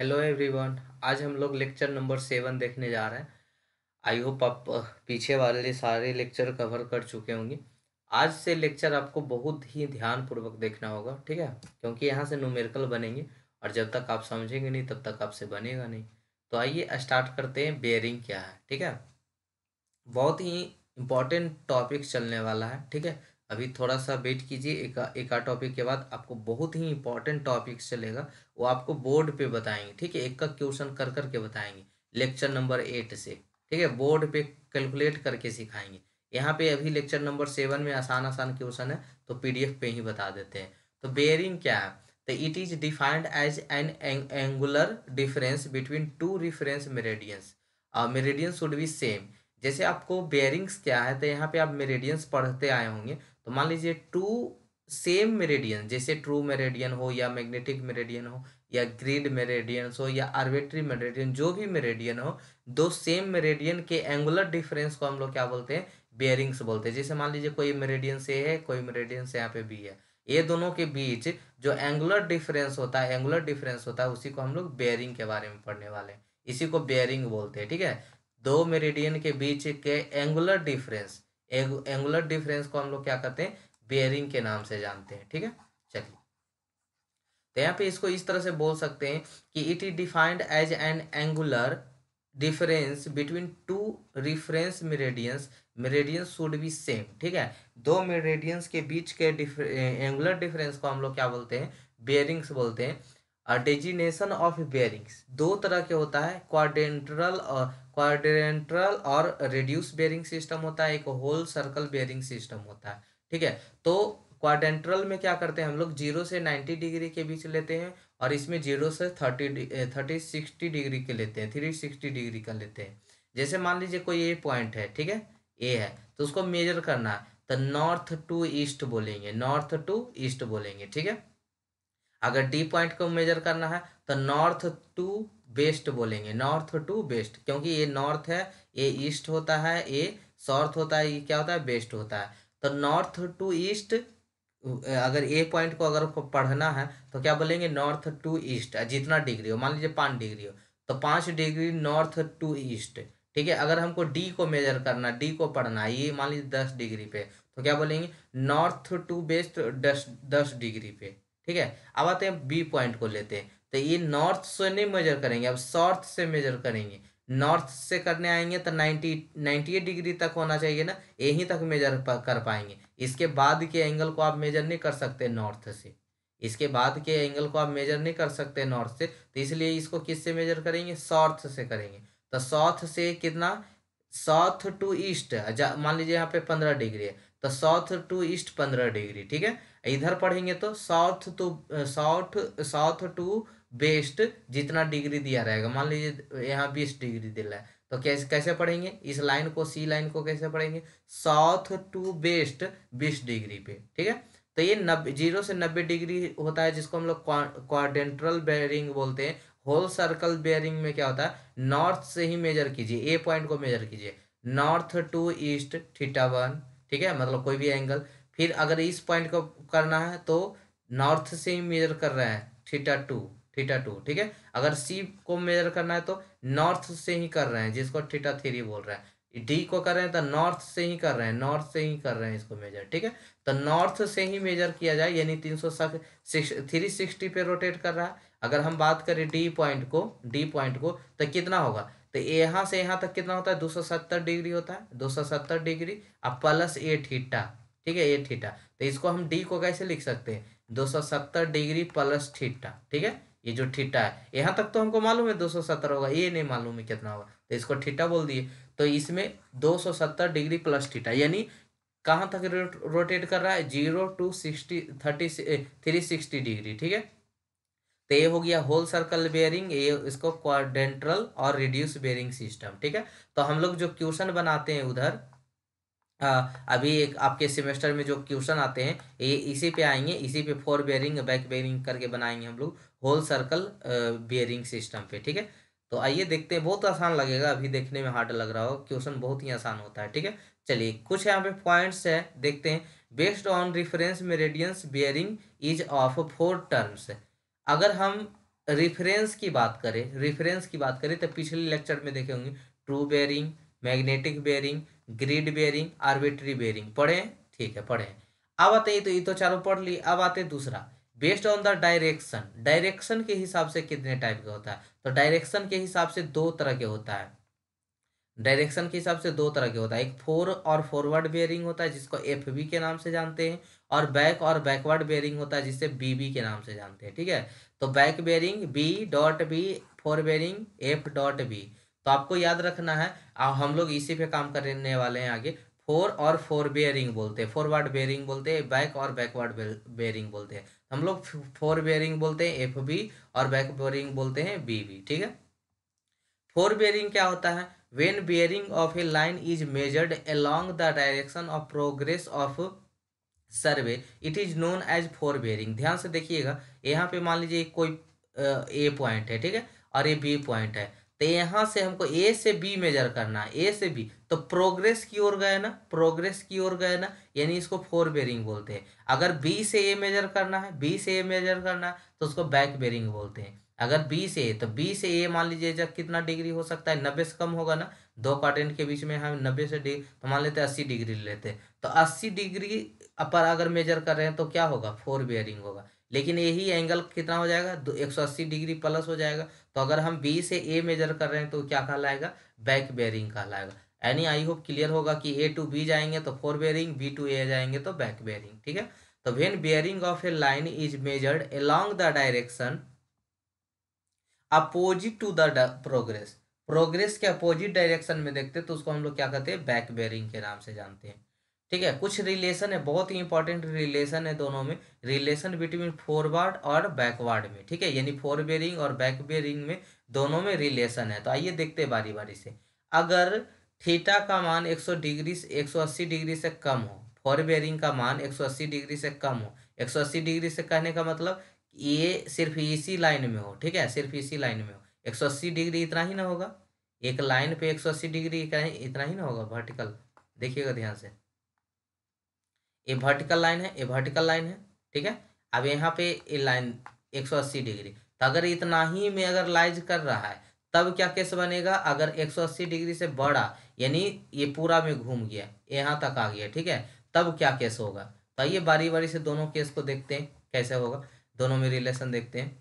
Hello everyone आज हम लोग लेक्चर नंबर सेवन देखने जा रहे हैं आई होप आप पीछे वाले सारे लेक्चर कवर कर चुके होंगे आज से लेक्चर आपको बहुत ही ध्यानपूर्वक देखना होगा ठीक है क्योंकि यहाँ से नूमेरिकल बनेंगे और जब तक आप समझेंगे नहीं तब तक आपसे बनेगा नहीं तो आइए स्टार्ट करते हैं बेयरिंग क्या है ठीक है बहुत ही इम्पोर्टेंट टॉपिक चलने वाला है ठीक है अभी थोड़ा सा वेट कीजिए एक एका टॉपिक के बाद आपको बहुत ही इम्पोर्टेंट टॉपिक चलेगा वो आपको बोर्ड पे बताएंगे ठीक है एक का क्वेश्चन कर करके बताएंगे लेक्चर नंबर एट से ठीक है बोर्ड पे कैलकुलेट करके सिखाएंगे यहाँ पे अभी लेक्चर नंबर सेवन में आसान आसान क्वेश्चन है तो पीडीएफ पे ही बता देते हैं तो बेयरिंग क्या है तो it is defined as an angular difference between two reference meridians meridians should be same जैसे आपको बेयरिंग्स क्या है तो यहाँ पे आप मेरेडियंस पढ़ते आए होंगे तो मान लीजिए टू सेम मेरेडियन जैसे ट्रू मेरेडियन हो या मैग्नेटिक मेरेडियन हो या ग्रिड मेरेडियन हो या आर्बिट्री मेरेडियन जो भी मेरेडियन हो दो सेम मेरेडियन के एंगुलर डिफरेंस को हम लोग क्या बोलते हैं बियरिंग्स बोलते हैं जैसे मान लीजिए कोई मेरेडियन से है कोई मेरेडियन से यहाँ पे बी है ये दोनों के बीच जो एंगुलर डिफरेंस होता है एंगुलर डिफरेंस होता है उसी को हम लोग बेयरिंग के बारे में पढ़ने वाले हैं इसी को बेयरिंग बोलते हैं ठीक है दो मेरेडियन के बीच के एंगुलर डिफरेंस एंगुलर डिफरेंस को हम लोग क्या कहते हैं बेयरिंग के नाम से जानते हैं ठीक है चलिए तो यहाँ पे इसको इस तरह से बोल सकते हैं कि it is defined as an angular difference between two reference meridians meridians should be same ठीक है दो मेरेडियंस के बीच के एंगुलर डिफरेंस को हम लोग क्या बोलते हैं बेयरिंग्स बोलते हैं डेजिनेशन ऑफ बेयरिंग्स दो तरह के होता है क्वाड्रेंट्रल और क्वाड्रेंट्रल और रिड्यूस बेयरिंग सिस्टम होता है एक होल सर्कल बेयरिंग सिस्टम होता है ठीक है तो क्वाड्रेंट्रल में क्या करते हैं हम लोग जीरो से नाइन्टी डिग्री के बीच लेते हैं और इसमें जीरो से थर्टी थर्टी सिक्सटी डिग्री के लेते हैं थ्री सिक्सटी डिग्री का लेते हैं जैसे मान लीजिए कोई ये पॉइंट है ठीक है ए है तो उसको मेजर करना है तो नॉर्थ टू ईस्ट बोलेंगे नॉर्थ टू ईस्ट बोलेंगे ठीक है अगर डी पॉइंट को मेजर करना है तो नॉर्थ टू वेस्ट बोलेंगे नॉर्थ टू वेस्ट क्योंकि ये नॉर्थ है ये ईस्ट होता है ये साउथ होता है ये क्या होता है वेस्ट होता है तो नॉर्थ टू ईस्ट अगर ए पॉइंट को अगर पढ़ना है तो क्या बोलेंगे नॉर्थ टू ईस्ट जितना डिग्री हो मान लीजिए पाँच डिग्री हो तो पाँच डिग्री नॉर्थ टू ईस्ट ठीक है अगर हमको डी को मेजर करना डी को पढ़ना है ये मान लीजिए दस डिग्री पे तो क्या बोलेंगे नॉर्थ टू वेस्ट दस दस डिग्री पे ठीक है अब आते हैं बी पॉइंट को लेते हैं तो ये नॉर्थ से नहीं मेजर करेंगे अब साउथ से मेजर करेंगे नॉर्थ से करने आएंगे तो नाइन्टी नाइन्टी एट डिग्री तक होना चाहिए ना यहीं तक मेजर कर पाएंगे इसके बाद के एंगल को आप मेजर नहीं कर सकते नॉर्थ से इसके बाद के एंगल को आप मेजर नहीं कर सकते नॉर्थ से तो इसलिए इसको किससे मेजर करेंगे साउथ से करेंगे तो साउथ से कितना साउथ टू ईस्ट मान लीजिए यहाँ पे पंद्रह डिग्री है तो साउथ टू ईस्ट पंद्रह डिग्री ठीक है इधर पढ़ेंगे तो south to south south to west जितना डिग्री दिया रहेगा मान लीजिए यहाँ बीस डिग्री दिला है तो कैसे कैसे पढ़ेंगे इस लाइन को सी लाइन को कैसे पढ़ेंगे साउथ टू बेस्ट बीस डिग्री पे ठीक है तो ये नब्बे जीरो से नब्बे डिग्री होता है जिसको हम लोग क्वारेंट्रल बेयरिंग बोलते हैं होल सर्कल बेयरिंग में क्या होता है नॉर्थ से ही मेजर कीजिए ए पॉइंट को मेजर कीजिए north to east theta one ठीक है मतलब कोई भी एंगल फिर अगर इस पॉइंट को करना है तो नॉर्थ से ही मेजर कर रहे हैं थीटा टू थीटा टू ठीक है अगर सी को मेजर करना है तो नॉर्थ से ही कर रहे हैं जिसको थीटा थ्री बोल रहे हैं डी को कर रहे हैं तो नॉर्थ से ही कर रहे हैं नॉर्थ से ही कर रहे हैं इसको मेजर ठीक है तो नॉर्थ से ही मेजर किया जाए यानी तीन सौ थ्री सिक्सटी पे रोटेट कर रहा है अगर हम बात करें डी पॉइंट को डी पॉइंट को तो कितना होगा तो यहाँ से यहाँ तक कितना होता है दो सौ सत्तर डिग्री होता है दो सौ सत्तर डिग्री अब प्लस ए थीटा ठीक है ए थीटा तो इसको हम डी को कैसे लिख सकते हैं दो सौ सत्तर डिग्री प्लस थीटा ठीक है ये जो ठीटा है यहाँ तक तो हमको मालूम है दो सौ सत्तर होगा ये नहीं मालूम है कितना होगा तो इसको ठीटा बोल दिए तो इसमें दो सौ सत्तर डिग्री प्लस ठीटा यानी कहाँ तक रोटेट कर रहा है zero to sixty thirty three sixty degree ठीक है तो ये हो गया होल सर्कल बेयरिंग ये इसको क्वाड्रेंट्रल और रिड्यूस बेयरिंग सिस्टम ठीक है तो हम लोग जो क्वेश्चन बनाते हैं उधर हाँ, अभी एक आपके सेमेस्टर में जो क्वेश्चन आते हैं ये इसी पे आएंगे इसी पे फोर बेयरिंग बैक बेयरिंग करके बनाएंगे हम लोग होल सर्कल बेयरिंग सिस्टम पे ठीक है तो आइए देखते हैं बहुत आसान लगेगा अभी देखने में हार्ड लग रहा हो क्वेश्चन बहुत ही आसान होता है ठीक है चलिए कुछ यहाँ पे पॉइंट्स है देखते हैं बेस्ड ऑन रिफरेंस में radians bearing is of four terms अगर हम रिफरेंस की बात करें रेफरेंस की बात करें तो पिछले लेक्चर में देखे होंगे true bearing magnetic bearing grid bearing arbitrary bearing पढ़े ठीक है पढ़े अब आते हैं तो ये तो चारों पढ़ ली अब आते दूसरा based on the direction direction के हिसाब से कितने टाइप का होता है तो डायरेक्शन के हिसाब से दो तरह के होता है डायरेक्शन के हिसाब से दो तरह के होता है एक फोर और फॉरवर्ड बेयरिंग होता है जिसको एफ बी के नाम से जानते हैं और बैक और बैकवर्ड बेयरिंग होता है जिसे बी बी के नाम से जानते हैं ठीक है तो back bearing B dot B fore bearing F dot B तो आपको याद रखना है हम लोग इसी पे काम करने वाले हैं आगे फोर और फोर बेयरिंग बोलते हैं फॉरवर्ड बेयरिंग बोलते हैं बैक और बैकवर्ड बेयरिंग बोलते हैं हम लोग फोर बेयरिंग बोलते हैं एफ बी और बैक बेयरिंग बोलते हैं बी बी ठीक है फोर बेयरिंग क्या होता है when bearing of a line is measured along the direction of progress of survey it is known as fore bearing ध्यान से देखिएगा यहाँ पे मान लीजिए कोई ए पॉइंट है ठीक है और ये बी पॉइंट है तो यहाँ से हमको ए से बी मेजर करना है ए से बी तो प्रोग्रेस की ओर गए ना प्रोग्रेस की ओर गए ना यानी इसको फोर बेरिंग बोलते हैं अगर बी से ए मेजर करना है बी से ए मेजर करना है तो उसको बैक बेरिंग बोलते हैं अगर बी से ए तो बी से ए मान लीजिए जब कितना डिग्री हो सकता है नब्बे से कम होगा ना दो क्वार्टेंट के बीच में हम नब्बे से डिग्री तो मान लेते हैं अस्सी डिग्री लेते हैं तो अस्सी डिग्री पर अगर मेजर कर रहे हैं तो क्या होगा फोर बेयरिंग होगा लेकिन यही एंगल कितना हो जाएगा एक सौ अस्सी डिग्री प्लस हो जाएगा तो अगर हम बी से ए मेजर कर रहे हैं तो क्या कहलाएगा बैक बेयरिंग कहलाएगा यानी आई होप क्लियर होगा कि ए टू बी जाएंगे तो fore bearing B to A जाएंगे तो बैक बेयरिंग ठीक है तो when bearing of a line is measured along the direction opposite to the progress progress के अपोजिट डायरेक्शन में देखते हैं तो उसको हम लोग क्या कहते हैं बैक बेयरिंग के नाम से जानते हैं ठीक है कुछ रिलेशन है बहुत ही इंपॉर्टेंट रिलेशन है दोनों में रिलेशन बिटवीन फॉरवर्ड और बैकवर्ड में ठीक है यानी फोर बेरिंग और बैक बेरिंग में दोनों में रिलेशन है तो आइए देखते हैं बारी बारी से अगर थीटा का मान 100 डिग्री से 180 डिग्री से कम हो फोर बेरिंग का मान 180 डिग्री से कम हो 180 डिग्री से कहने का मतलब ये सिर्फ इसी लाइन में हो ठीक है सिर्फ इसी लाइन में हो 180 डिग्री इतना ही ना होगा एक लाइन पे 180 डिग्री इतना ही ना होगा वर्टिकल देखिएगा ध्यान से ये वर्टिकल लाइन है ये वर्टिकल लाइन है ठीक है अब यहाँ पे ये लाइन 180 डिग्री तो अगर इतना ही में अगर लाइज कर रहा है तब क्या केस बनेगा अगर 180 डिग्री से बड़ा यानी ये पूरा में घूम गया यहाँ तक आ गया ठीक है तब क्या केस होगा तो ये बारी बारी से दोनों केस को देखते हैं कैसे होगा दोनों में रिलेशन देखते हैं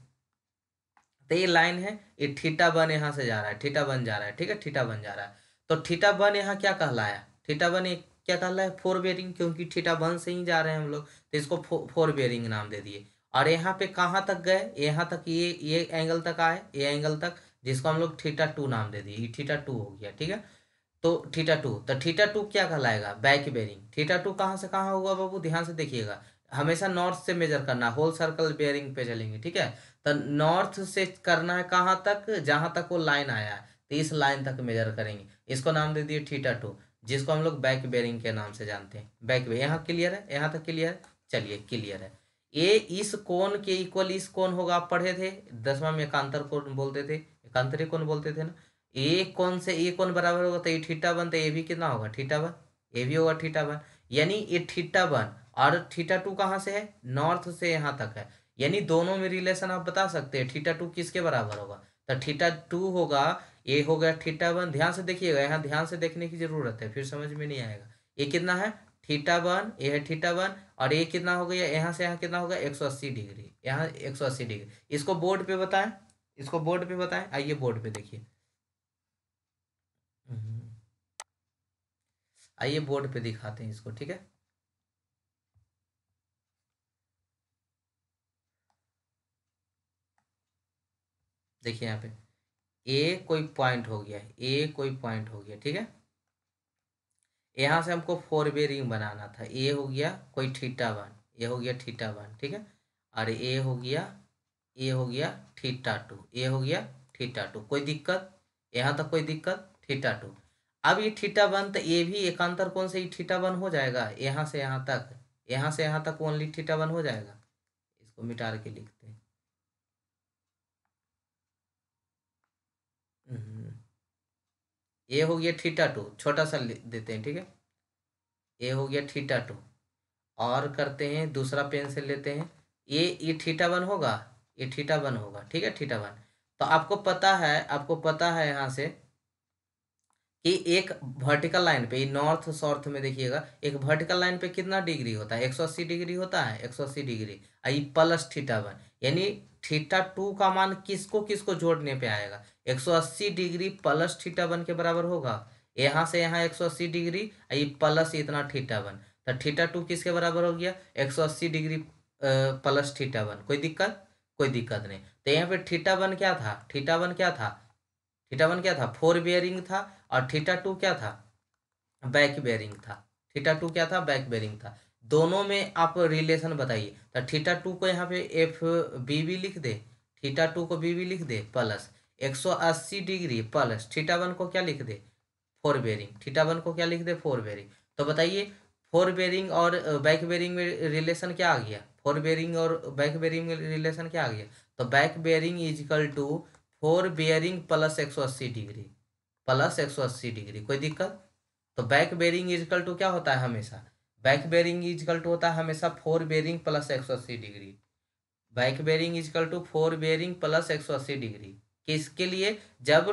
तो ये लाइन है ये ठीटा बन यहाँ से जा रहा है ठीटा बन जा रहा है ठीक है ठीटा बन जा रहा है तो ठीटा बन यहाँ क्या कहलाया ठीटा बन एक क्या रहा है फोर बेरिंग क्योंकि ठीठा वन से ही जा रहे हैं हम लोग तो इसको फो, फोर बेयरिंग नाम दे दिए और यहाँ पे कहाँ तक गए यहाँ तक ये ये एंगल तक आए ये एंगल तक जिसको हम लोग ठीठा टू नाम दे दिए ठीठा टू हो गया ठीक है तो ठीठा टू तो ठीठा टू क्या कहलाएगा बैक बेरिंग ठीठा टू कहाँ से कहाँ होगा बाबू ध्यान से देखिएगा हमेशा नॉर्थ से मेजर करना होल सर्कल बेयरिंग पे चलेंगे ठीक है तो नॉर्थ से करना है कहाँ तक जहाँ तक वो लाइन आया है तो इस लाइन तक मेजर करेंगे इसको नाम दे दिए थीटा टू जिसको हम लोग बैक बेरिंग के नाम से जानते हैं बैक बेरिंग यहाँ क्लियर है यहाँ तक क्लियर है चलिए क्लियर है ए इस कोन के इक्वल इस कोन होगा आप पढ़े थे दसवा में एकांतर कोण बोलते थे एकांतरी कोण बोलते थे ना ए कौन से ए कौन बराबर होगा तो ये ठीटा वन तो ए भी कितना होगा ठीटा वन ए भी होगा ठीटा वन यानी ये ठीटा वन और ठीटा टू कहाँ से है नॉर्थ से यहाँ तक है यानी दोनों में रिलेशन आप बता सकते हैं ठीटा टू किसके बराबर होगा तो थीटा टू होगा ये हो गया थीटा वन ध्यान से देखिएगा यहाँ ध्यान से देखने की जरूरत है फिर समझ में नहीं आएगा ये कितना है थीटा वन ये है थीटा वन और ये कितना हो गया यहाँ से यहाँ कितना होगा एक सौ अस्सी डिग्री यहाँ एक सौ अस्सी डिग्री इसको बोर्ड पे बताएं इसको बोर्ड पे बताएं आइए बोर्ड पे देखिए हम्म। आइए बोर्ड पे दिखाते हैं इसको ठीक है देखिए यहाँ पे ए कोई पॉइंट हो गया ए कोई पॉइंट हो गया ठीक है यहाँ से हमको फोर वे रिंग बनाना था ए हो गया कोई ठीटा वन ए हो गया ठीटा वन ठीक है और ए हो गया ए हो गया ठीटा टू ए हो गया ठीटा टू कोई दिक्कत यहाँ तक कोई दिक्कत ठीटा टू अब ये ठीटा वन तो ए भी एकांतर कौन से ठीटा वन हो जाएगा यहाँ से यहाँ तक यहाँ से यहाँ तक ओनली ठीटा वन हो जाएगा इसको मिटार के लिखते हैं ए हो गया थीटा टू छोटा सा देते हैं ठीक है ए हो गया थीटा टू और करते हैं दूसरा पेंसिल लेते हैं ये ये थीटा वन होगा ये थीटा वन होगा ठीक है थीटा वन तो आपको पता है आपको पता है यहाँ से कि एक वर्टिकल लाइन पे नॉर्थ साउथ में देखिएगा एक वर्टिकल लाइन पे कितना डिग्री होता है अस्सी डिग्री होता है एक डिग्री आई प्लस थीटा वन यानी थीटा टू का मान किसको किसको जोड़ने पे आएगा 180 डिग्री प्लस थीटा वन के बराबर होगा यहाँ से यहाँ 180 डिग्री आई प्लस इतना थीटा वन तो थीटा टू किसके बराबर हो गया 180 डिग्री प्लस थीटा वन कोई दिक्कत कोई दिक्कत नहीं तो यहाँ पे थीटा वन क्या था थीटा वन क्या था थीटा वन क्या था फोर बियरिंग था और थीटा टू क्या था बैक बेरिंग था थीटा टू क्या था बैक बेरिंग था दोनों में आप रिलेशन बताइए तो थीटा टू को यहाँ पे एफ बी भी लिख दे थीटा टू को बी भी लिख दे प्लस एक सौ अस्सी डिग्री प्लस थीटा वन को क्या लिख दे फोर बेरिंग थीटा वन को क्या लिख दे फोर बेरिंग तो बताइए फोर बेरिंग और बैक बेरिंग में रिलेशन क्या आ गया फोर बेरिंग और बैक बेरिंग में रिलेशन क्या आ गया तो back bearing equal to fore bearing plus एक सौ अस्सी डिग्री प्लस एक सौ अस्सी डिग्री कोई दिक्कत तो बैक बेरिंग इजकल टू क्या होता है हमेशा बैक बेरिंग इजकल टू होता है हमेशा फोर बेरिंग प्लस एक सौ अस्सी degree back bearing equal to fore bearing plus एक सौ अस्सी डिग्री किसके लिए जब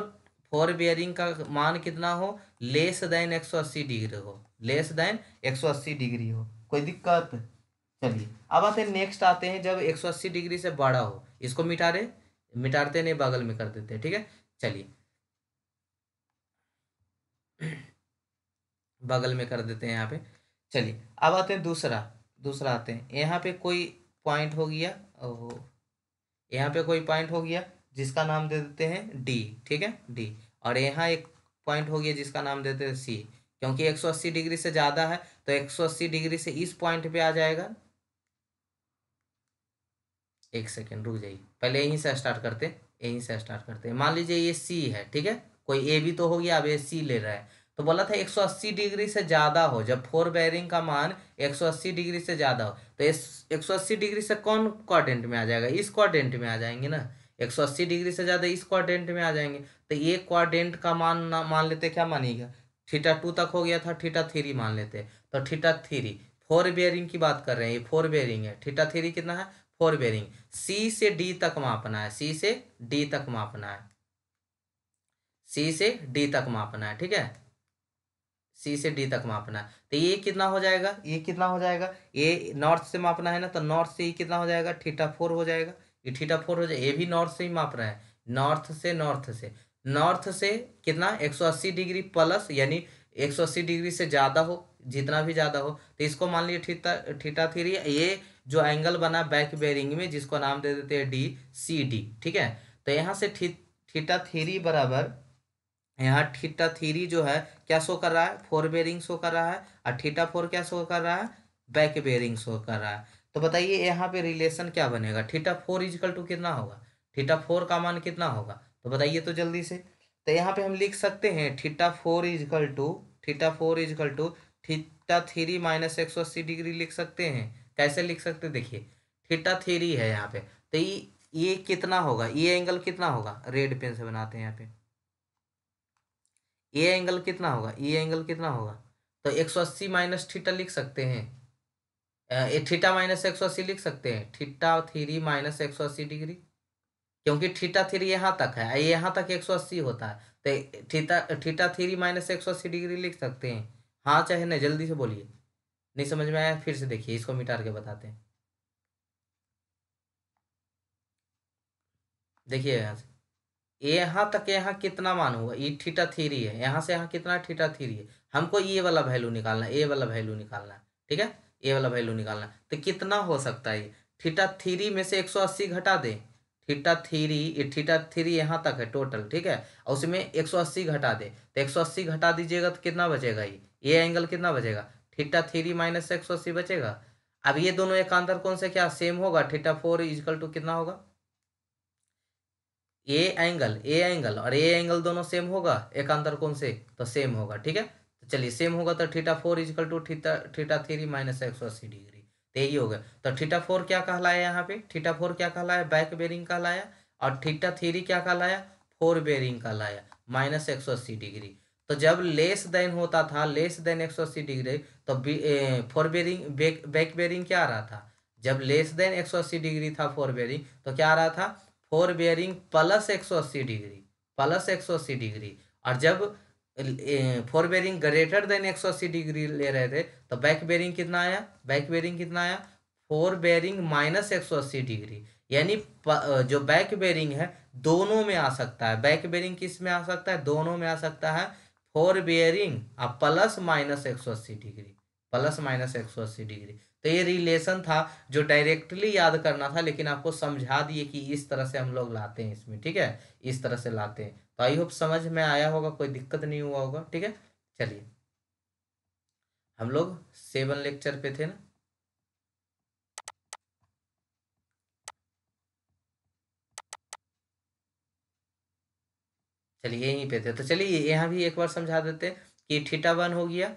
फोर बेयरिंग का मान कितना हो लेस देन अस्सी डिग्री हो लेस देन अस्सी डिग्री हो कोई दिक्कत चलिए अब आते नेक्स्ट आते हैं जब अस्सी डिग्री से बड़ा हो इसको मिटारे मिटारते नहीं बगल में कर देते ठीक है चलिए बगल में कर देते हैं यहाँ पे चलिए अब आते हैं दूसरा दूसरा आते हैं यहाँ पे कोई पॉइंट हो गया ओ यहाँ पे कोई पॉइंट हो गया जिसका नाम दे देते हैं डी ठीक है डी और यहाँ एक पॉइंट हो गया जिसका नाम देते हैं सी क्योंकि 180 डिग्री से ज़्यादा है तो 180 डिग्री से इस पॉइंट पे आ जाएगा एक सेकेंड रुक जाइए पहले यहीं से स्टार्ट करते हैं यहीं से स्टार्ट करते हैं मान लीजिए ये सी है ठीक है कोई ए भी तो हो गया अब ए सी ले रहा है तो बोला था 180 डिग्री से ज़्यादा हो जब फोर बैरिंग का मान 180 डिग्री से ज़्यादा हो तो इस 180 डिग्री से कौन क्वाड्रेंट में आ जाएगा इस क्वाड्रेंट में आ जाएंगे ना 180 डिग्री से ज़्यादा इस क्वाड्रेंट में आ जाएंगे तो ये क्वाड्रेंट का मान ना मान लेते क्या मानिएगा थीटा टू तक हो गया था थीटा थ्री मान लेते तो थीटा थ्री फोर बेयरिंग की बात कर रहे हैं ये फोर बेयरिंग है थीटा थ्री कितना है फोर बेयरिंग सी से डी तक मापना है सी से डी तक मापना है सी से डी तक मापना है ठीक है सी से डी तक मापना है तो ये कितना हो जाएगा ये कितना हो जाएगा ये नॉर्थ से मापना है ना तो नॉर्थ से ये कितना हो जाएगा ठीटा फोर हो जाएगा ये ठीटा फोर हो जाए ये भी नॉर्थ से ही माप रहा है नॉर्थ से नॉर्थ से नॉर्थ से कितना 180 डिग्री प्लस यानी 180 डिग्री से ज़्यादा हो जितना भी ज़्यादा हो तो इसको मान लीजिए ठीटा ठीटा थ्री ये जो एंगल बना बैक बेरिंग में जिसको नाम दे देते हैं डी सी डी ठीक है तो यहाँ से ठीटा थ्री बराबर यहाँ थीटा थ्री जो है क्या शो कर रहा है फोर बेरिंग शो कर रहा है और थीटा फोर क्या शो कर रहा है बैक बेरिंग शो कर रहा है तो बताइए यहाँ पे रिलेशन क्या बनेगा थीटा फोर इजकल टू कितना होगा थीटा फोर का मान कितना होगा तो बताइए तो जल्दी से तो यहाँ पे हम लिख सकते हैं theta four equal to theta four equal to theta three minus एक सौ अस्सी डिग्री लिख सकते हैं कैसे लिख सकते हैं देखिए थीटा थ्री है यहाँ पे तो ये ये कितना होगा ये एंगल कितना होगा रेड पेन से बनाते हैं यहाँ पे ए एंगल कितना होगा ई एंगल कितना होगा तो एक सौ अस्सी माइनस थीटा लिख सकते हैं थीटा माइनस एक सौ अस्सी लिख सकते हैं थीटा थ्री माइनस एक सौ अस्सी डिग्री क्योंकि थीटा थ्री यहाँ तक है यहाँ तक एक सौ अस्सी होता है तो थीटा थीटा थ्री माइनस एक सौ अस्सी डिग्री लिख सकते हैं हाँ चाहे नहीं जल्दी से बोलिए नहीं समझ में आया फिर से देखिए इसको मिटार के बताते हैं देखिए यहाँ से यहाँ तक यहाँ कितना मान हुआ ये थीटा थ्री है यहाँ से यहाँ कितना थीटा थ्री है हमको ये वाला वैल्यू निकालना है ए वाला वैल्यू निकालना है ठीक है ए वाला वैल्यू निकालना है तो कितना हो सकता है थीटा थ्री में से एक सौ अस्सी घटा दें थीटा थ्री थीटा थ्री यहाँ तक है टोटल ठीक है और उसमें एक सौ अस्सी घटा दे तो एक सौ अस्सी घटा दीजिएगा तो कितना बचेगा ये ये एंगल कितना बचेगा थीटा थ्री माइनस एक सौ अस्सी बचेगा अब ये दोनों एकांतर कौन से क्या सेम होगा थीटा फोर इजकल टू कितना होगा ए एंगल ए एंगल और ए एंगल दोनों सेम होगा एकांतर कौन से तो सेम होगा ठीक है तो चलिए सेम होगा तो theta four equal to theta theta three minus एक सौ अस्सी डिग्री तो यही हो गया तो थीटा फोर क्या कहलाया यहाँ पे थीटा फोर क्या कहलाया बैक बेरिंग कहलाया और थीटा थ्री क्या कहलाया फोर बेरिंग कहलाया माइनस एक सौ अस्सी डिग्री तो जब लेस देन होता था लेस देन एक सौ अस्सी डिग्री तो fore bearing back back bearing क्या आ रहा था जब लेस देन एक सौ अस्सी डिग्री था फोर बेरिंग तो क्या आ रहा था फोर बेयरिंग प्लस एक सौ अस्सी डिग्री प्लस एक सौ अस्सी डिग्री और जब फोर बेयरिंग ग्रेटर देन एक सौ अस्सी डिग्री ले रहे थे तो बैक बेयरिंग कितना आया बैक बेयरिंग कितना आया फोर बेयरिंग माइनस एक सौ अस्सी डिग्री यानी जो बैक बेयरिंग है दोनों में आ सकता है बैक बेयरिंग किस में आ सकता है दोनों में आ सकता है फोर बेयरिंग और प्लस माइनस एक सौ अस्सी डिग्री प्लस माइनस एक सौ अस्सी डिग्री तो ये रिलेशन था जो डायरेक्टली याद करना था लेकिन आपको समझा दिए कि इस तरह से हम लोग लाते हैं इसमें ठीक है इस तरह से लाते हैं तो आई होप समझ में आया होगा कोई दिक्कत नहीं हुआ होगा ठीक है चलिए हम लोग सेवन लेक्चर पे थे ना चलिए यहीं पे थे तो चलिए यहाँ भी एक बार समझा देते कि थीटा वन हो गया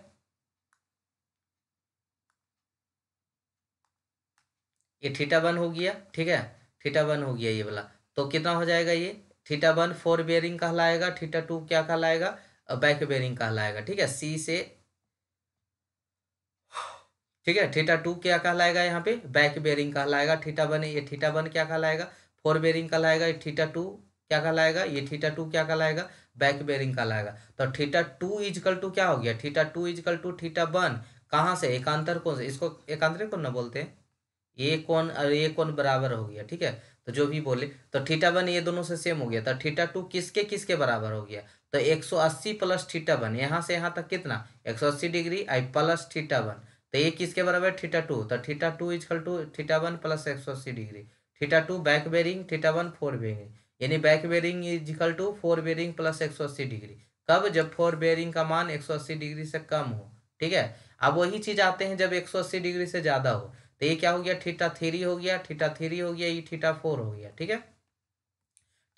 ये थीटा वन हो गया ठीक है थीटा वन हो गया ये वाला तो कितना हो जाएगा ये थीटा वन फोर बेयरिंग कहलाएगा थीटा टू क्या कहलाएगा बैक बेयरिंग कहलाएगा ठीक है सी से ठीक है थीटा टू क्या कहलाएगा यहाँ पे बैक बेयरिंग कहलाएगा थीटा वन ये थीटा वन क्या कहलाएगा फोर बेयरिंग कहलाएगा ये थीटा टू क्या कहलाएगा ये थीटा टू क्या कहलाएगा बैक बेयरिंग कहलाएगा तो थीटा टू इजकल टू क्या हो गया theta two equal to theta one कहाँ से एकांतर कौन से इसको एकांतरिक कौन ना बोलते हैं ये कौन और ये कौन बराबर हो गया ठीक है तो जो भी बोले तो थीटा वन ये दोनों से सेम हो गया तो थीटा टू किसके किसके बराबर हो गया तो 180 प्लस थीटा वन यहाँ से यहाँ तक कितना 180 डिग्री आई प्लस थीटा वन तो ये किसके बराबर थीटा टू तो theta two equal to theta one plus एक सौ अस्सी degree theta two back bearing theta one fore bearing यानी back bearing equal to fore bearing plus एक सौ अस्सी डिग्री कब जब फोर बेरिंग का मान एक सौ अस्सी डिग्री से कम हो ठीक है अब वही चीज आते हैं जब एक सौ अस्सी डिग्री से ज्यादा हो तो ये क्या हो गया थीटा थ्री हो गया थीटा थ्री हो गया ये थीटा फोर हो गया ठीक है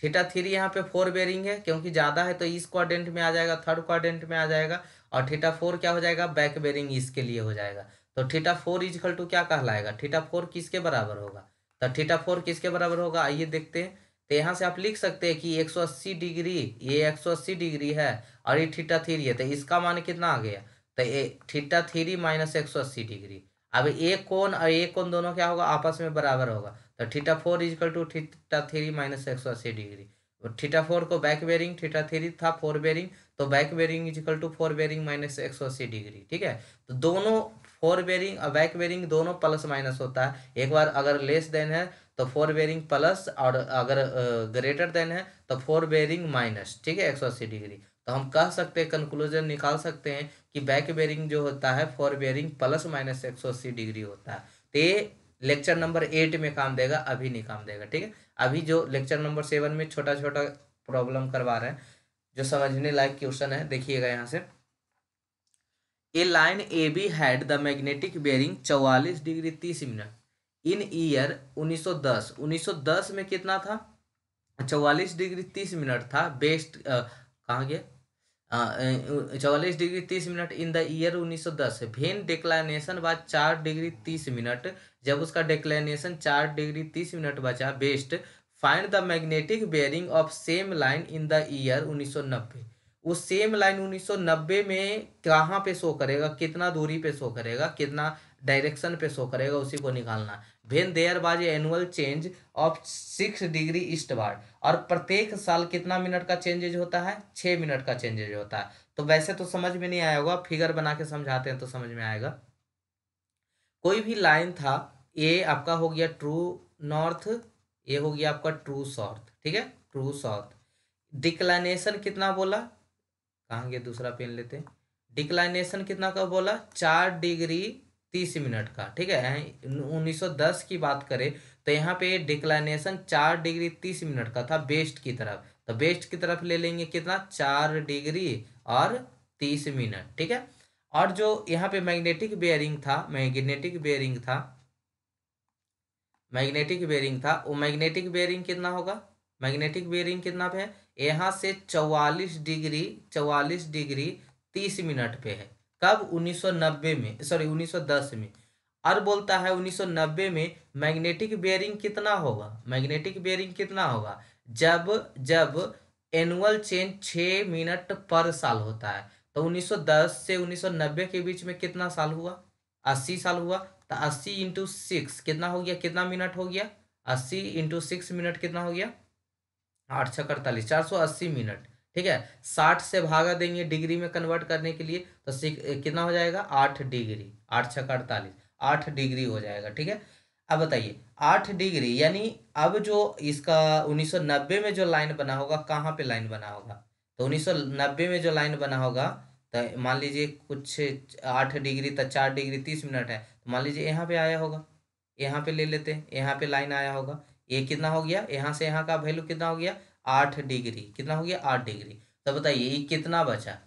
थीटा थ्री यहाँ पे फोर बेरिंग है क्योंकि ज़्यादा है तो इस क्वाड्रेंट में आ जाएगा थर्ड क्वाड्रेंट में आ जाएगा और थीटा फोर क्या हो जाएगा बैक बेरिंग इसके लिए हो जाएगा तो थीटा फोर इजकल टू क्या कहलाएगा थीटा फोर किसके बराबर होगा तो थीटा फोर किसके बराबर होगा आइए देखते हैं तो यहाँ से आप लिख सकते हैं कि 180 डिग्री ये 180 डिग्री है और ये थीटा थ्री है तो इसका मान कितना आ गया तो ये थीटा थ्री माइनस एक डिग्री अब एक कोण और एक कोण दोनों क्या होगा आपस में बराबर होगा तो theta four equal to theta three minus एक सौ अस्सी डिग्री थीटा फोर को बैक बेरिंग थीटा थ्री था फोर बेरिंग तो back bearing equal to fore bearing minus एक सौ अस्सी डिग्री ठीक है तो दोनों फोर बेरिंग और बैक बेरिंग दोनों प्लस माइनस होता है एक बार अगर लेस देन है तो फोर बेरिंग प्लस और अगर ग्रेटर देन है तो फोर बेरिंग माइनस ठीक है एक सौ अस्सी डिग्री तो हम कह सकते हैं कंक्लूजन निकाल सकते हैं कि बैक बेयरिंग जो होता है फोर बेयरिंग प्लस माइनस एक सौ अस्सी डिग्री होता है तो ये लेक्चर नंबर एट में काम देगा अभी नहीं काम देगा ठीक है अभी जो लेक्चर नंबर सेवन में छोटा छोटा प्रॉब्लम करवा रहे हैं जो समझने लायक क्वेश्चन है देखिएगा यहाँ से A line A B had the magnetic bearing चौवालीस डिग्री तीस मिनट इन ईयर 1910 1910 में कितना था चौवालीस डिग्री तीस मिनट था बेस्ट कहाँ गया चौवालीस डिग्री तीस मिनट इन द ईयर 1910 भेन डिक्लाइनेशन बाद चार डिग्री तीस मिनट जब उसका डिक्लाइनेशन चार डिग्री तीस मिनट बचा best find the magnetic bearing of same line in the year 1990 उस सेम लाइन 1990 में कहाँ पे शो करेगा कितना दूरी पे शो करेगा कितना डायरेक्शन पे शो करेगा उसी को निकालना when there was annual change of six degree eastward और प्रत्येक साल कितना मिनट का चेंजेज होता है छः मिनट का चेंजेज होता है तो वैसे तो समझ में नहीं आया होगा फिगर बना के समझाते हैं तो समझ में आएगा कोई भी लाइन था ये आपका हो गया ट्रू नॉर्थ ये हो गया आपका ट्रू साउथ ठीक है ट्रू साउथ डिक्लाइनेशन कितना बोला कहाँ दूसरा पेन लेते डिक्लाइनेशन कितना का बोला चार डिग्री तीस मिनट का ठीक है 1910 की बात करें तो यहाँ पे डिक्लाइनेशन चार डिग्री तीस मिनट का था बेस्ट की तरफ तो बेस्ट की तरफ ले लेंगे कितना चार डिग्री और तीस मिनट ठीक है और जो यहाँ पे मैग्नेटिक बेयरिंग था मैग्नेटिक बेयरिंग था मैग्नेटिक बेयरिंग था वो मैग्नेटिक बेयरिंग कितना होगा मैग्नेटिक बेयरिंग कितना पे है यहाँ से चौवालीस डिग्री चौवालीस डिग्री तीस मिनट पे है कब 1990 में सॉरी 1910 में और बोलता है 1990 में मैग्नेटिक बेयरिंग कितना होगा मैग्नेटिक बेयरिंग कितना होगा जब जब एनुअल चेंज छः मिनट पर साल होता है तो 1910 से 1990 के बीच में कितना साल हुआ अस्सी साल हुआ तो अस्सी इंटू सिक्स कितना हो गया कितना मिनट हो गया अस्सी इंटू सिक्स मिनट कितना हो गया आठ छः अड़तालीस चार सौ अस्सी मिनट ठीक है साठ से भागा देंगे डिग्री में कन्वर्ट करने के लिए तो कितना हो जाएगा आठ डिग्री आठ छः अड़तालीस आठ डिग्री हो जाएगा ठीक है अब बताइए आठ डिग्री यानी अब जो इसका 1990 में जो लाइन बना होगा कहाँ पे लाइन बना होगा तो 1990 में जो लाइन बना होगा तो मान लीजिए कुछ आठ डिग्री तो चार डिग्री तीस मिनट है तो मान लीजिए यहाँ पे आया होगा यहाँ पे ले लेते हैं यहाँ पे लाइन आया होगा ये कितना हो गया यहाँ से यहाँ का वैल्यू कितना हो गया आठ डिग्री कितना हो गया आठ डिग्री तो बताइए ये कितना बचा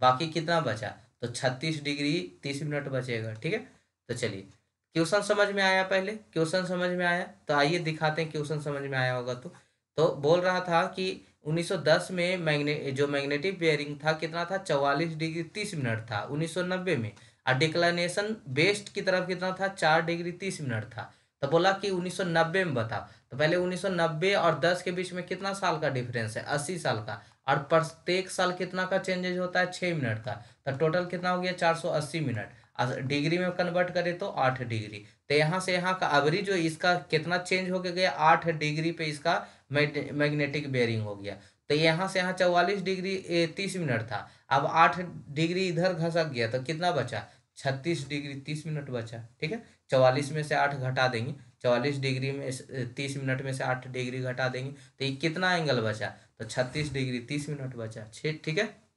बाकी कितना बचा तो छत्तीस डिग्री तीस मिनट बचेगा ठीक है तो चलिए क्वेश्चन समझ में आया पहले क्वेश्चन समझ में आया तो आइए दिखाते हैं क्वेश्चन समझ में आया होगा तो तो बोल रहा था कि 1910 में मैग्ने जो मैग्नेटिक बेयरिंग था कितना था 44 डिग्री 30 मिनट था 1990 में और डिक्लाइनेशन बेस्ट की तरफ कितना था 4 डिग्री 30 मिनट था तो बोला कि 1990 में बताओ तो पहले 1990 और 10 के बीच में कितना साल का डिफरेंस है अस्सी साल का और प्रत्येक साल कितना का चेंजेज होता है छः मिनट का तो टोटल कितना हो गया अस्सी मिनट डिग्री में कन्वर्ट करें तो आठ डिग्री तो यहाँ से यहाँ का अवरी जो इसका कितना चेंज हो गया आठ डिग्री पे इसका मैग्नेटिक बेयरिंग हो गया तो यहाँ से यहाँ चौवालीस डिग्री तीस मिनट था अब आठ डिग्री इधर घसक गया तो कितना बचा छत्तीस डिग्री तीस मिनट बचा ठीक है चवालीस में से आठ घटा देंगे चवालीस डिग्री में तीस मिनट में से आठ डिग्री घटा देंगे तो ये कितना एंगल बचा तो छत्तीस डिग्री तीस मिनट बचा ठीक है